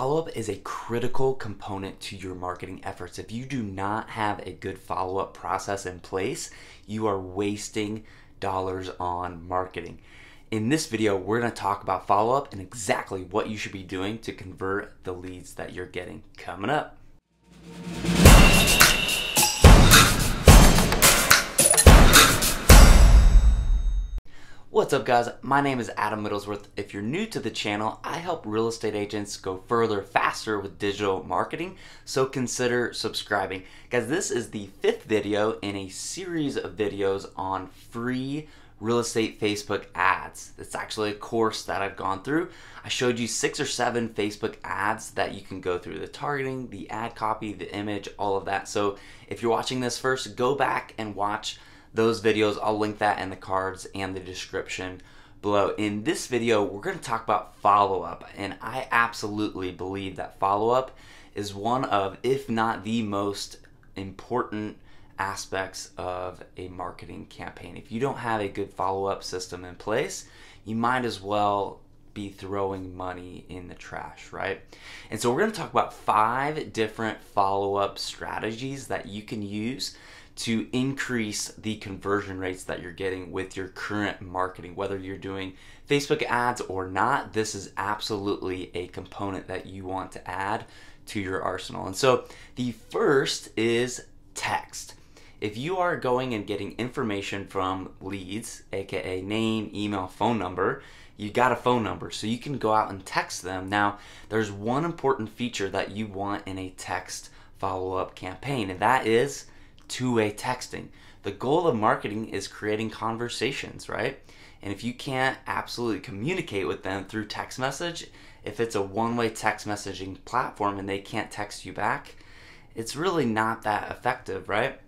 Follow up is a critical component to your marketing efforts. If you do not have a good follow up process in place, you are wasting dollars on marketing. In this video, we're gonna talk about follow up and exactly what you should be doing to convert the leads that you're getting. Coming up. What's up guys, my name is Adam Middlesworth. If you're new to the channel, I help real estate agents go further faster with digital marketing, so consider subscribing. Guys, this is the fifth video in a series of videos on free real estate Facebook ads. It's actually a course that I've gone through. I showed you six or seven Facebook ads that you can go through the targeting, the ad copy, the image, all of that. So if you're watching this first, go back and watch those videos. I'll link that in the cards and the description below. In this video, we're going to talk about follow up, and I absolutely believe that follow up is one of, if not the most important aspects of a marketing campaign. If you don't have a good follow up system in place, you might as well be throwing money in the trash, right? And so we're going to talk about five different follow up strategies that you can use to increase the conversion rates that you're getting with your current marketing, whether you're doing Facebook ads or not. This is absolutely a component that you want to add to your arsenal. And so the first is text. If you are going and getting information from leads, aka name, email, phone number, you got a phone number so you can go out and text them. Now, there's one important feature that you want in a text follow up campaign, and that is two way texting. The goal of marketing is creating conversations, right? And if you can't absolutely communicate with them through text message, if it's a one way text messaging platform and they can't text you back, it's really not that effective, right?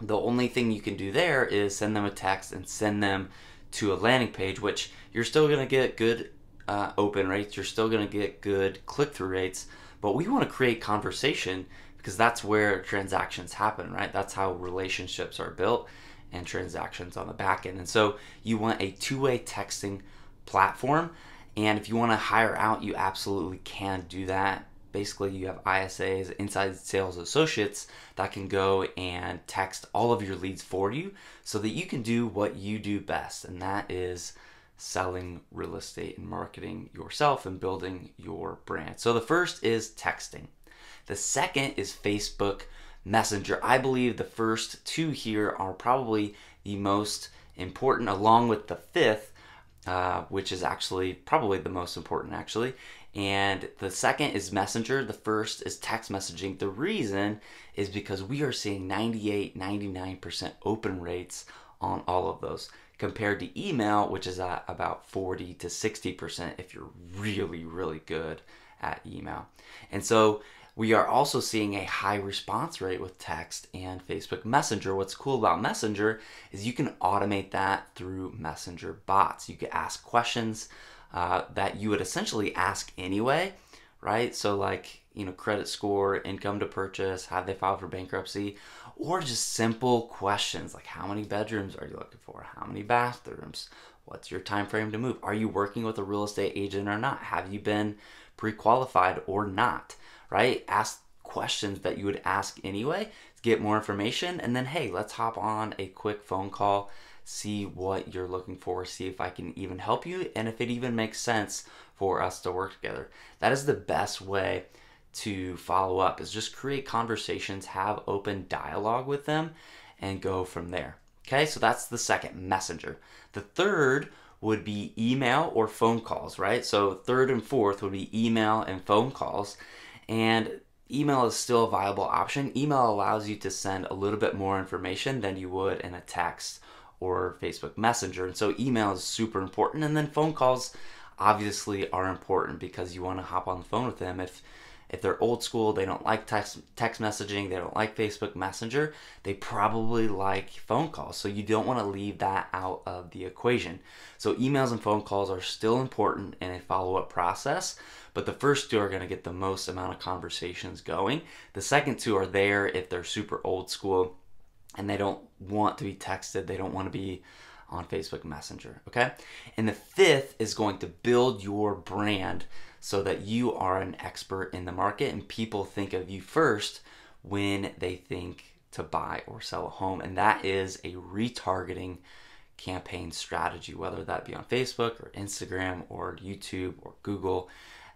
The only thing you can do there is send them a text and send them to a landing page, which you're still going to get good uh, open rates, you're still going to get good click through rates, but we want to create conversation because that's where transactions happen, right? That's how relationships are built and transactions on the back end. And so you want a two way texting platform. And if you want to hire out, you absolutely can do that. Basically, you have ISAs, inside sales associates, that can go and text all of your leads for you so that you can do what you do best, and that is selling real estate and marketing yourself and building your brand. So, the first is texting. The second is Facebook Messenger. I believe the first two here are probably the most important, along with the fifth, uh, which is actually probably the most important, actually. And the second is Messenger. The first is text messaging. The reason is because we are seeing 98, 99% open rates on all of those compared to email, which is at about 40 to 60% if you're really, really good at email. And so we are also seeing a high response rate with text and Facebook Messenger. What's cool about Messenger is you can automate that through Messenger bots. You can ask questions uh, that you would essentially ask anyway, right? So like, you know, credit score, income to purchase, have they filed for bankruptcy, or just simple questions like how many bedrooms are you looking for? How many bathrooms? What's your time frame to move? Are you working with a real estate agent or not? Have you been pre-qualified or not? Right? Ask questions that you would ask anyway to get more information and then hey, let's hop on a quick phone call, see what you're looking for, see if I can even help you and if it even makes sense for us to work together. That is the best way to follow up is just create conversations, have open dialogue with them and go from there. Okay, so that's the second, messenger. The third would be email or phone calls, right? So third and fourth would be email and phone calls. And email is still a viable option. Email allows you to send a little bit more information than you would in a text or Facebook Messenger. And so email is super important. And then phone calls obviously are important because you want to hop on the phone with them if if they're old school, they don't like text, text messaging, they don't like Facebook Messenger, they probably like phone calls. So you don't want to leave that out of the equation. So emails and phone calls are still important in a follow up process, but the first two are going to get the most amount of conversations going. The second two are there if they're super old school and they don't want to be texted, they don't want to be on Facebook Messenger, okay? And the fifth is going to build your brand so that you are an expert in the market and people think of you first when they think to buy or sell a home. And that is a retargeting campaign strategy, whether that be on Facebook or Instagram or YouTube or Google.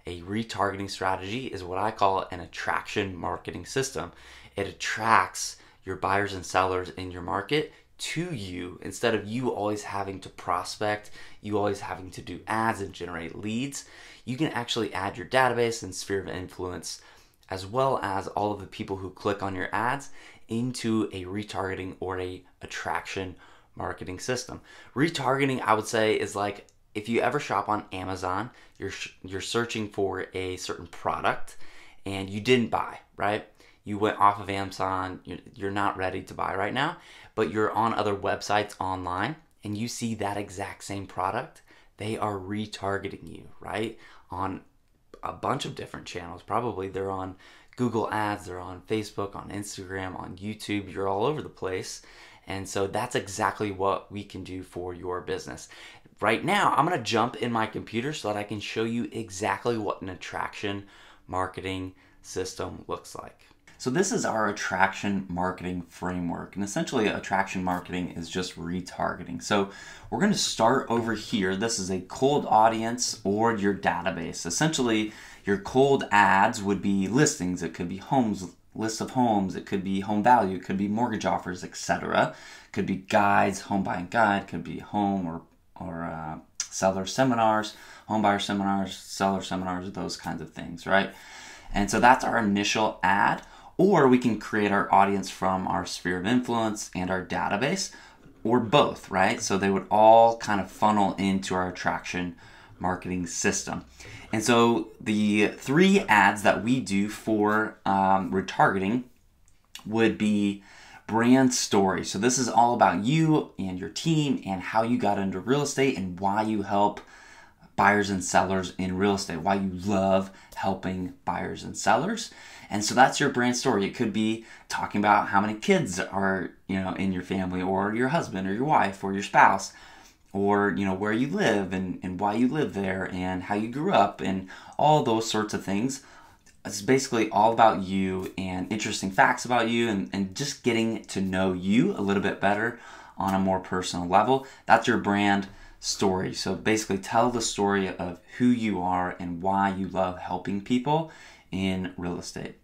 A retargeting strategy is what I call an attraction marketing system. It attracts your buyers and sellers in your market to you instead of you always having to prospect, you always having to do ads and generate leads you can actually add your database and sphere of influence as well as all of the people who click on your ads into a retargeting or a attraction marketing system. Retargeting, I would say, is like if you ever shop on Amazon, you're you're searching for a certain product and you didn't buy, right? You went off of Amazon, you're, you're not ready to buy right now, but you're on other websites online and you see that exact same product they are retargeting you, right? On a bunch of different channels, probably. They're on Google Ads, they're on Facebook, on Instagram, on YouTube, you're all over the place. And so that's exactly what we can do for your business. Right now, I'm gonna jump in my computer so that I can show you exactly what an attraction marketing system looks like. So this is our attraction marketing framework. And essentially attraction marketing is just retargeting. So we're gonna start over here. This is a cold audience or your database. Essentially your cold ads would be listings. It could be homes, list of homes. It could be home value. It could be mortgage offers, etc. Could be guides, home buying guide. Could be home or or uh, seller seminars, home buyer seminars, seller seminars, those kinds of things, right? And so that's our initial ad or we can create our audience from our sphere of influence and our database, or both, right? So they would all kind of funnel into our attraction marketing system. And so the three ads that we do for um, retargeting would be brand story. So this is all about you and your team and how you got into real estate and why you help buyers and sellers in real estate, why you love helping buyers and sellers. And so that's your brand story. It could be talking about how many kids are, you know, in your family or your husband or your wife or your spouse or, you know, where you live and, and why you live there and how you grew up and all those sorts of things. It's basically all about you and interesting facts about you and, and just getting to know you a little bit better on a more personal level. That's your brand story. So basically, tell the story of who you are and why you love helping people in real estate.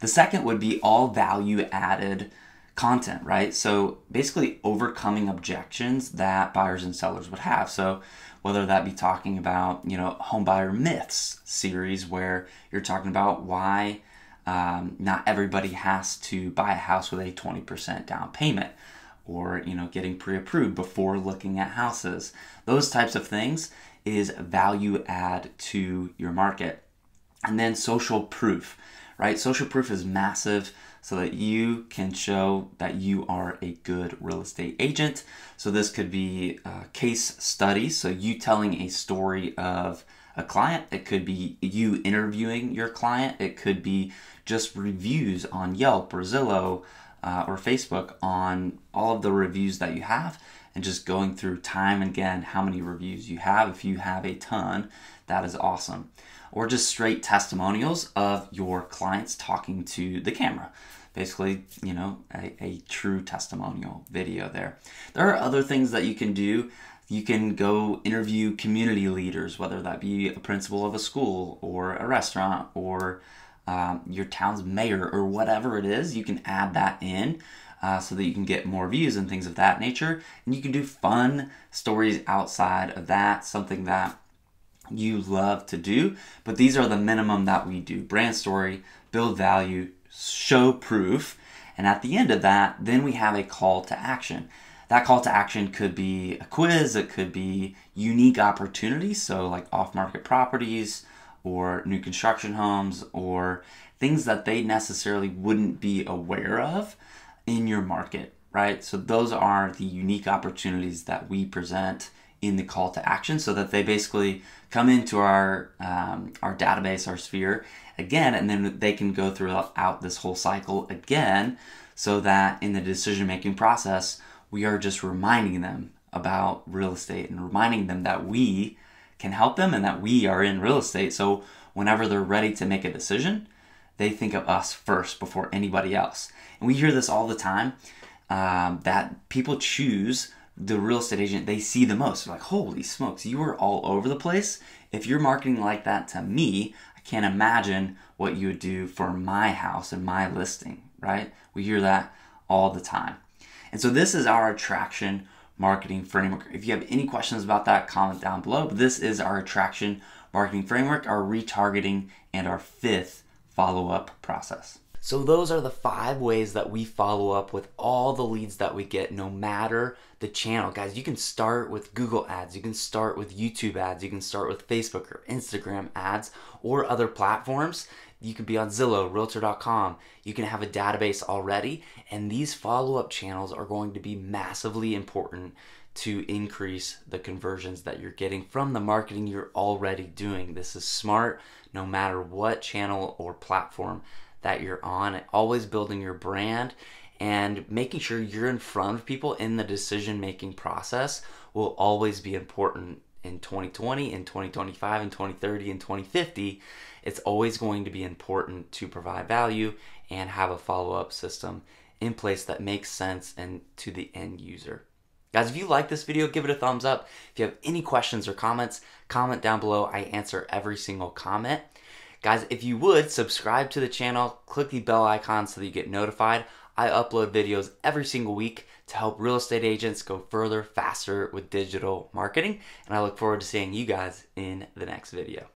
The second would be all value added content, right? So basically overcoming objections that buyers and sellers would have. So whether that be talking about, you know, home buyer myths series where you're talking about why um, not everybody has to buy a house with a 20% down payment or, you know, getting pre-approved before looking at houses. Those types of things is value add to your market. And then social proof, right? Social proof is massive so that you can show that you are a good real estate agent. So this could be a case study. So you telling a story of a client. It could be you interviewing your client. It could be just reviews on Yelp or Zillow uh, or Facebook on all of the reviews that you have and just going through time and again how many reviews you have. If you have a ton, that is awesome or just straight testimonials of your clients talking to the camera. Basically, you know, a, a true testimonial video there. There are other things that you can do you can go interview community leaders, whether that be a principal of a school or a restaurant or um, your town's mayor or whatever it is. You can add that in uh, so that you can get more views and things of that nature. And you can do fun stories outside of that, something that you love to do, but these are the minimum that we do. Brand story, build value, show proof, and at the end of that, then we have a call to action. That call to action could be a quiz, it could be unique opportunities, so like off market properties or new construction homes or things that they necessarily wouldn't be aware of in your market, right? So those are the unique opportunities that we present in the call to action so that they basically come into our um, our database, our sphere again, and then they can go throughout this whole cycle again so that in the decision making process, we are just reminding them about real estate and reminding them that we can help them and that we are in real estate. So whenever they're ready to make a decision, they think of us first before anybody else. And we hear this all the time um, that people choose the real estate agent they see the most. They're like, holy smokes, you were all over the place. If you're marketing like that to me, I can't imagine what you would do for my house and my listing, right? We hear that all the time. And so this is our attraction marketing framework. If you have any questions about that, comment down below. But this is our attraction marketing framework, our retargeting, and our fifth follow-up process. So, those are the five ways that we follow up with all the leads that we get, no matter the channel. Guys, you can start with Google ads, you can start with YouTube ads, you can start with Facebook or Instagram ads or other platforms. You can be on Zillow, Realtor.com. You can have a database already, and these follow up channels are going to be massively important to increase the conversions that you're getting from the marketing you're already doing. This is smart no matter what channel or platform that you're on, always building your brand and making sure you're in front of people in the decision making process will always be important in 2020 in 2025 in 2030 in 2050 it's always going to be important to provide value and have a follow-up system in place that makes sense and to the end user guys if you like this video give it a thumbs up if you have any questions or comments comment down below i answer every single comment Guys, if you would, subscribe to the channel, click the bell icon so that you get notified. I upload videos every single week to help real estate agents go further, faster with digital marketing. And I look forward to seeing you guys in the next video.